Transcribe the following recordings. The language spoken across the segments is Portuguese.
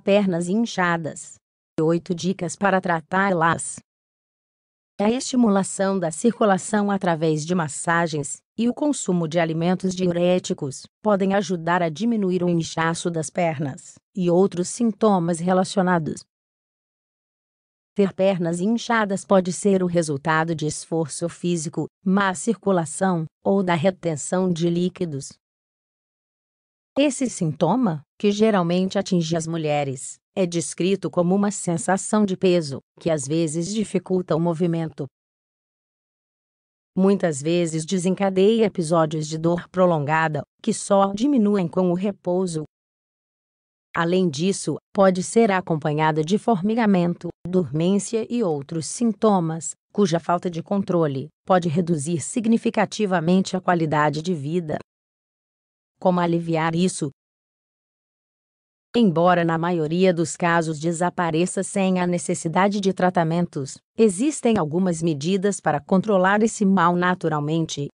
pernas inchadas. 8 dicas para tratá-las. A estimulação da circulação através de massagens e o consumo de alimentos diuréticos podem ajudar a diminuir o inchaço das pernas e outros sintomas relacionados. Ter pernas inchadas pode ser o resultado de esforço físico, má circulação ou da retenção de líquidos. Esse sintoma que geralmente atinge as mulheres, é descrito como uma sensação de peso, que às vezes dificulta o movimento. Muitas vezes desencadeia episódios de dor prolongada, que só diminuem com o repouso. Além disso, pode ser acompanhada de formigamento, dormência e outros sintomas, cuja falta de controle pode reduzir significativamente a qualidade de vida. Como aliviar isso? Embora na maioria dos casos desapareça sem a necessidade de tratamentos, existem algumas medidas para controlar esse mal naturalmente.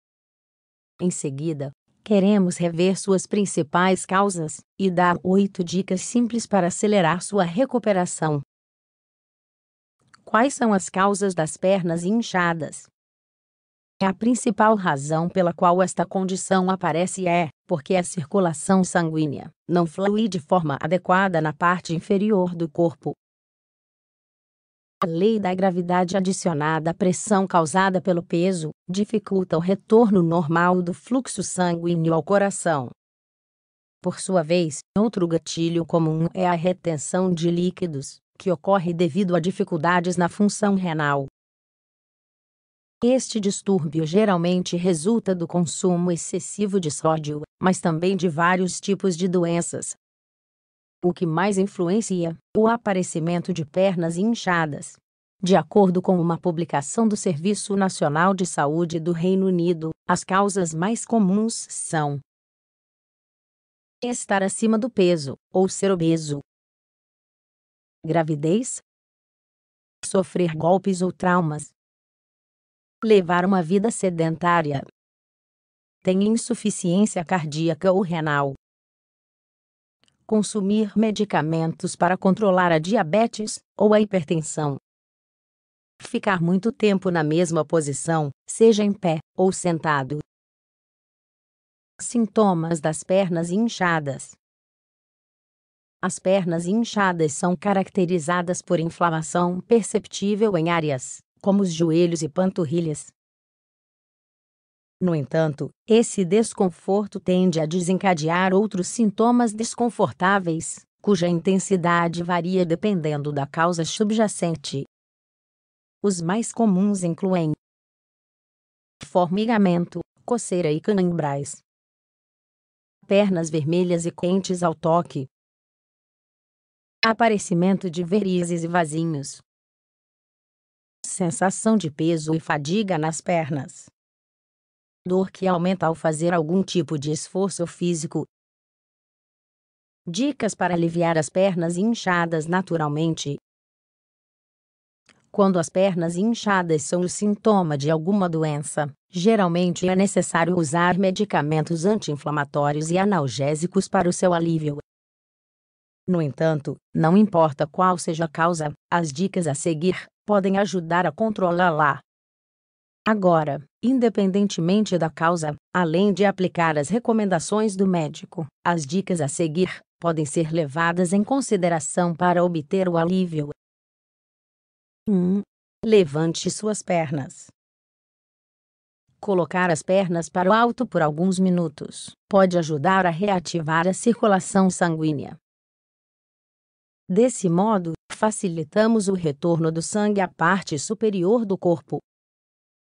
Em seguida, queremos rever suas principais causas e dar oito dicas simples para acelerar sua recuperação. Quais são as causas das pernas inchadas? É a principal razão pela qual esta condição aparece é porque a circulação sanguínea não flui de forma adequada na parte inferior do corpo. A lei da gravidade adicionada à pressão causada pelo peso dificulta o retorno normal do fluxo sanguíneo ao coração. Por sua vez, outro gatilho comum é a retenção de líquidos, que ocorre devido a dificuldades na função renal. Este distúrbio geralmente resulta do consumo excessivo de sódio, mas também de vários tipos de doenças. O que mais influencia o aparecimento de pernas inchadas. De acordo com uma publicação do Serviço Nacional de Saúde do Reino Unido, as causas mais comuns são estar acima do peso ou ser obeso, gravidez, sofrer golpes ou traumas, levar uma vida sedentária, tem insuficiência cardíaca ou renal, consumir medicamentos para controlar a diabetes ou a hipertensão. Ficar muito tempo na mesma posição, seja em pé ou sentado. Sintomas das pernas inchadas: As pernas inchadas são caracterizadas por inflamação perceptível em áreas como os joelhos e panturrilhas. No entanto, esse desconforto tende a desencadear outros sintomas desconfortáveis, cuja intensidade varia dependendo da causa subjacente. Os mais comuns incluem formigamento, coceira e canambrais, pernas vermelhas e quentes ao toque, aparecimento de verizes e vasinhos, sensação de peso e fadiga nas pernas. Dor que aumenta ao fazer algum tipo de esforço físico. Dicas para aliviar as pernas inchadas naturalmente. Quando as pernas inchadas são o sintoma de alguma doença, geralmente é necessário usar medicamentos anti-inflamatórios e analgésicos para o seu alívio. No entanto, não importa qual seja a causa, as dicas a seguir podem ajudar a controlá-la. Agora, independentemente da causa, além de aplicar as recomendações do médico, as dicas a seguir podem ser levadas em consideração para obter o alívio. 1. Levante suas pernas. Colocar as pernas para o alto por alguns minutos pode ajudar a reativar a circulação sanguínea Desse modo, facilitamos o retorno do sangue à parte superior do corpo.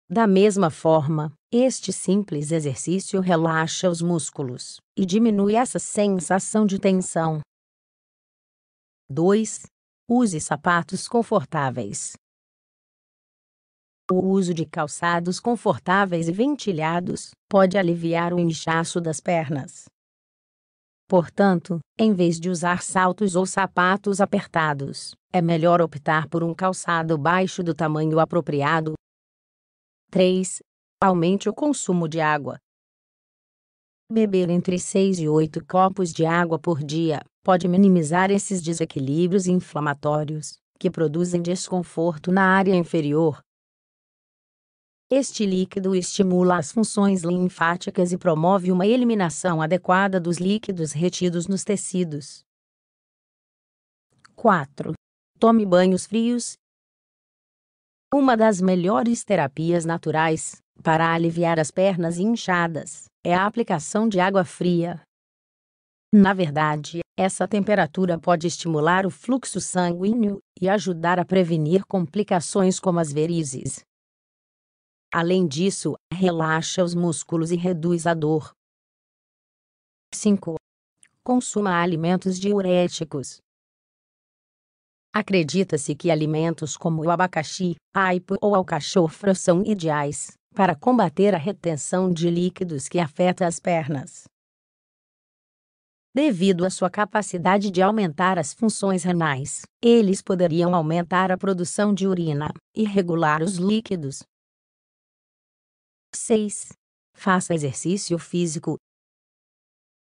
Da mesma forma, este simples exercício relaxa os músculos e diminui essa sensação de tensão. 2. Use sapatos confortáveis. O uso de calçados confortáveis e ventilhados pode aliviar o inchaço das pernas Portanto, em vez de usar saltos ou sapatos apertados, é melhor optar por um calçado baixo do tamanho apropriado. 3. Aumente o consumo de água. Beber entre 6 e 8 copos de água por dia pode minimizar esses desequilíbrios inflamatórios, que produzem desconforto na área inferior, este líquido estimula as funções linfáticas e promove uma eliminação adequada dos líquidos retidos nos tecidos. 4. Tome banhos frios. Uma das melhores terapias naturais para aliviar as pernas inchadas é a aplicação de água fria. Na verdade, essa temperatura pode estimular o fluxo sanguíneo e ajudar a prevenir complicações como as verizes. Além disso, relaxa os músculos e reduz a dor. 5. Consuma alimentos diuréticos. Acredita-se que alimentos como o abacaxi, aipo ou alcachofra são ideais para combater a retenção de líquidos que afeta as pernas. Devido à sua capacidade de aumentar as funções renais, eles poderiam aumentar a produção de urina e regular os líquidos, 6. Faça exercício físico.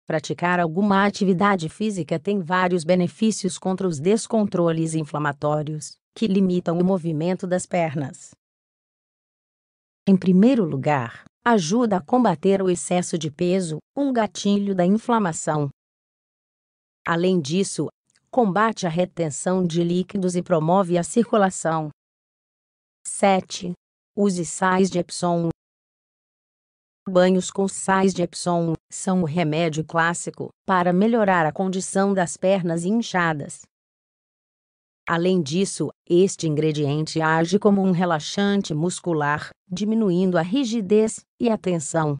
Praticar alguma atividade física tem vários benefícios contra os descontroles inflamatórios, que limitam o movimento das pernas. Em primeiro lugar, ajuda a combater o excesso de peso, um gatilho da inflamação. Além disso, combate a retenção de líquidos e promove a circulação. 7. Use sais de Epsom Banhos com sais de Epsom são o remédio clássico para melhorar a condição das pernas inchadas. Além disso, este ingrediente age como um relaxante muscular, diminuindo a rigidez e a tensão.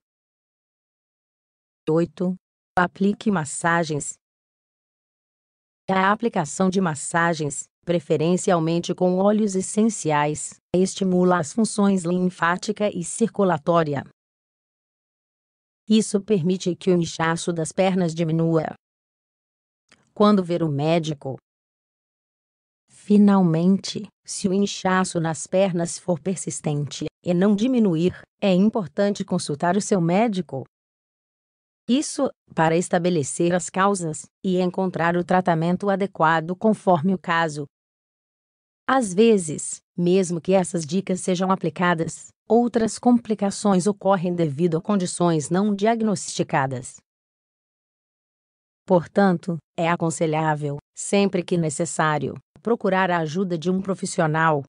8. Aplique massagens. A aplicação de massagens, preferencialmente com óleos essenciais, estimula as funções linfática e circulatória, isso permite que o inchaço das pernas diminua. Quando ver o médico? Finalmente, se o inchaço nas pernas for persistente e não diminuir, é importante consultar o seu médico. Isso, para estabelecer as causas e encontrar o tratamento adequado conforme o caso. Às vezes, mesmo que essas dicas sejam aplicadas, Outras complicações ocorrem devido a condições não diagnosticadas. Portanto, é aconselhável, sempre que necessário, procurar a ajuda de um profissional,